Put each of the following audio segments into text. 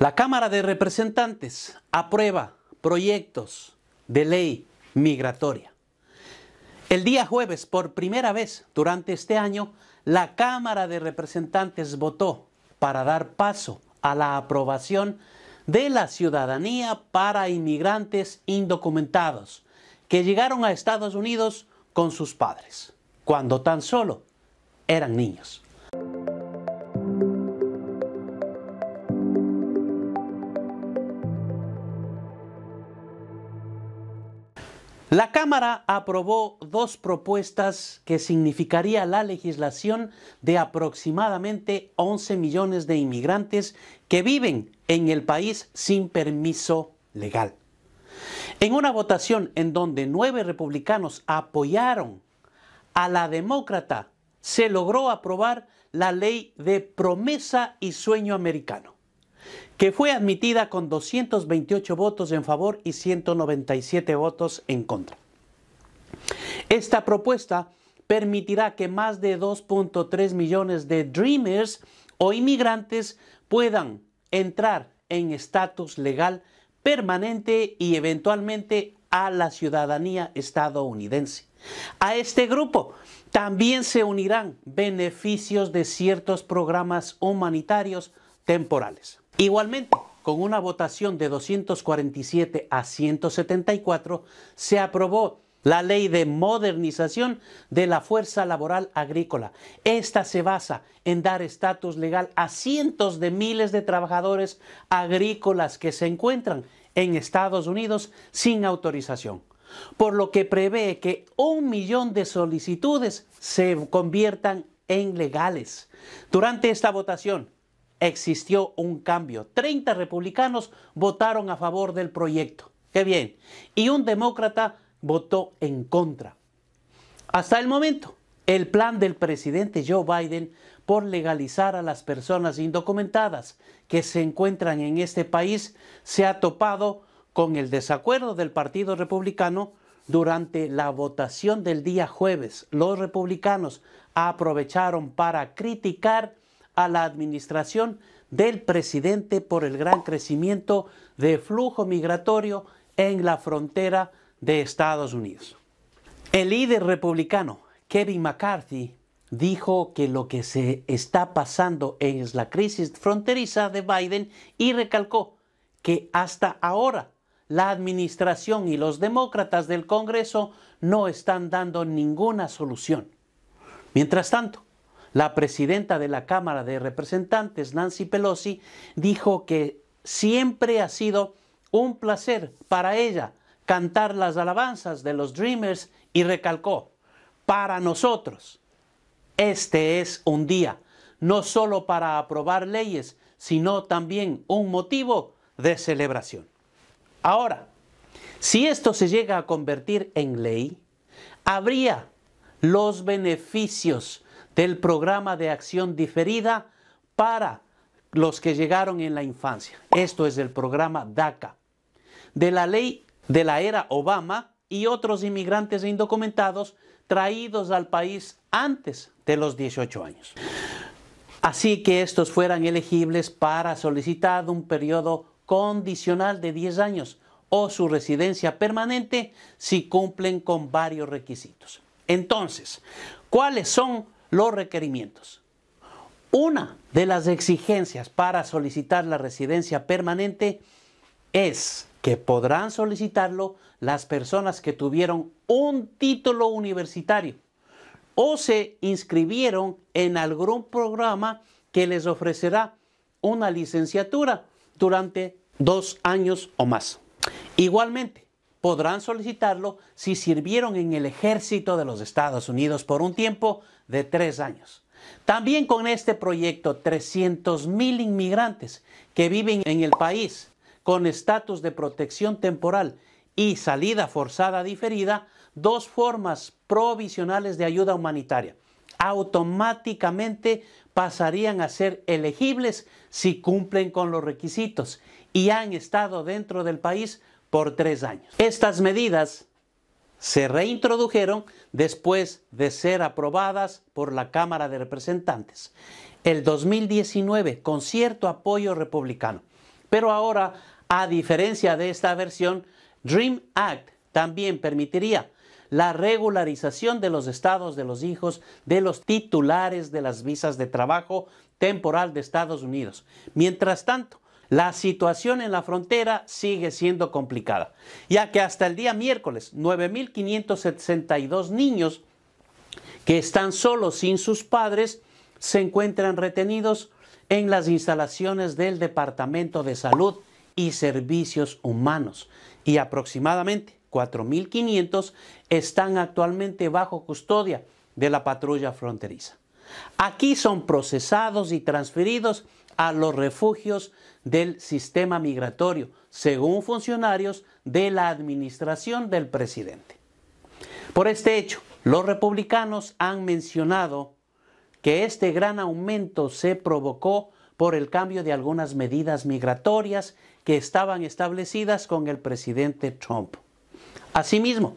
La Cámara de Representantes aprueba proyectos de ley migratoria. El día jueves, por primera vez durante este año, la Cámara de Representantes votó para dar paso a la aprobación de la ciudadanía para inmigrantes indocumentados que llegaron a Estados Unidos con sus padres, cuando tan solo eran niños. La Cámara aprobó dos propuestas que significaría la legislación de aproximadamente 11 millones de inmigrantes que viven en el país sin permiso legal. En una votación en donde nueve republicanos apoyaron a la demócrata, se logró aprobar la ley de promesa y sueño americano que fue admitida con 228 votos en favor y 197 votos en contra. Esta propuesta permitirá que más de 2.3 millones de Dreamers o inmigrantes puedan entrar en estatus legal permanente y eventualmente a la ciudadanía estadounidense. A este grupo también se unirán beneficios de ciertos programas humanitarios temporales. Igualmente, con una votación de 247 a 174, se aprobó la ley de modernización de la fuerza laboral agrícola. Esta se basa en dar estatus legal a cientos de miles de trabajadores agrícolas que se encuentran en Estados Unidos sin autorización, por lo que prevé que un millón de solicitudes se conviertan en legales. Durante esta votación, existió un cambio. 30 republicanos votaron a favor del proyecto. Qué bien. Y un demócrata votó en contra. Hasta el momento, el plan del presidente Joe Biden por legalizar a las personas indocumentadas que se encuentran en este país se ha topado con el desacuerdo del Partido Republicano durante la votación del día jueves. Los republicanos aprovecharon para criticar a la administración del presidente por el gran crecimiento de flujo migratorio en la frontera de Estados Unidos. El líder republicano Kevin McCarthy dijo que lo que se está pasando es la crisis fronteriza de Biden y recalcó que hasta ahora la administración y los demócratas del Congreso no están dando ninguna solución. Mientras tanto, la presidenta de la Cámara de Representantes, Nancy Pelosi, dijo que siempre ha sido un placer para ella cantar las alabanzas de los Dreamers y recalcó, para nosotros, este es un día, no solo para aprobar leyes, sino también un motivo de celebración. Ahora, si esto se llega a convertir en ley, habría los beneficios del programa de acción diferida para los que llegaron en la infancia. Esto es el programa DACA, de la ley de la era Obama y otros inmigrantes e indocumentados traídos al país antes de los 18 años. Así que estos fueran elegibles para solicitar un periodo condicional de 10 años o su residencia permanente si cumplen con varios requisitos. Entonces, ¿cuáles son los requerimientos. Una de las exigencias para solicitar la residencia permanente es que podrán solicitarlo las personas que tuvieron un título universitario o se inscribieron en algún programa que les ofrecerá una licenciatura durante dos años o más. Igualmente, podrán solicitarlo si sirvieron en el ejército de los Estados Unidos por un tiempo de tres años. También con este proyecto, 300.000 inmigrantes que viven en el país con estatus de protección temporal y salida forzada diferida, dos formas provisionales de ayuda humanitaria, automáticamente pasarían a ser elegibles si cumplen con los requisitos y han estado dentro del país por tres años. Estas medidas se reintrodujeron después de ser aprobadas por la Cámara de Representantes. El 2019, con cierto apoyo republicano. Pero ahora, a diferencia de esta versión, Dream Act también permitiría la regularización de los estados de los hijos de los titulares de las visas de trabajo temporal de Estados Unidos. Mientras tanto, la situación en la frontera sigue siendo complicada, ya que hasta el día miércoles 9.562 niños que están solos sin sus padres se encuentran retenidos en las instalaciones del Departamento de Salud y Servicios Humanos y aproximadamente 4.500 están actualmente bajo custodia de la patrulla fronteriza. Aquí son procesados y transferidos a los refugios del sistema migratorio, según funcionarios de la administración del presidente. Por este hecho, los republicanos han mencionado que este gran aumento se provocó por el cambio de algunas medidas migratorias que estaban establecidas con el presidente Trump. Asimismo,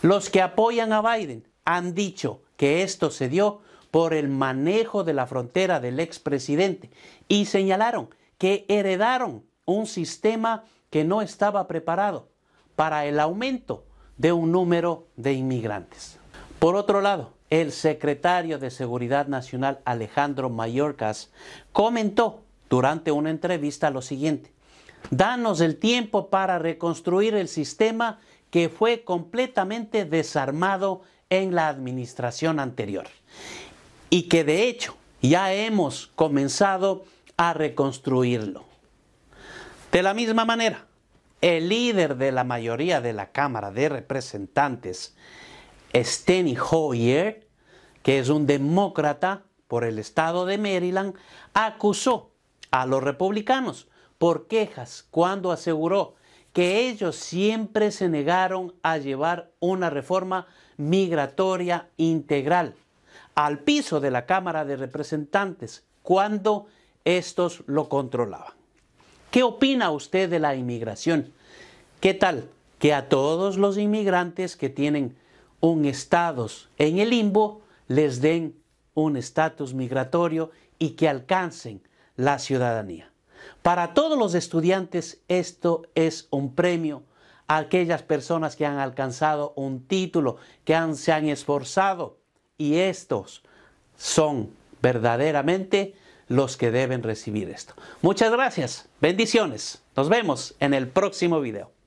los que apoyan a Biden han dicho que esto se dio por el manejo de la frontera del expresidente y señalaron que heredaron un sistema que no estaba preparado para el aumento de un número de inmigrantes. Por otro lado, el secretario de Seguridad Nacional Alejandro Mayorcas, comentó durante una entrevista lo siguiente, danos el tiempo para reconstruir el sistema que fue completamente desarmado en la administración anterior y que de hecho ya hemos comenzado a reconstruirlo. De la misma manera, el líder de la mayoría de la Cámara de Representantes, Steny Hoyer, que es un demócrata por el estado de Maryland, acusó a los republicanos por quejas cuando aseguró que ellos siempre se negaron a llevar una reforma migratoria integral al piso de la Cámara de Representantes cuando estos lo controlaban. ¿Qué opina usted de la inmigración? ¿Qué tal que a todos los inmigrantes que tienen un estatus en el limbo les den un estatus migratorio y que alcancen la ciudadanía? Para todos los estudiantes esto es un premio a aquellas personas que han alcanzado un título, que se han esforzado y estos son verdaderamente los que deben recibir esto. Muchas gracias, bendiciones, nos vemos en el próximo video.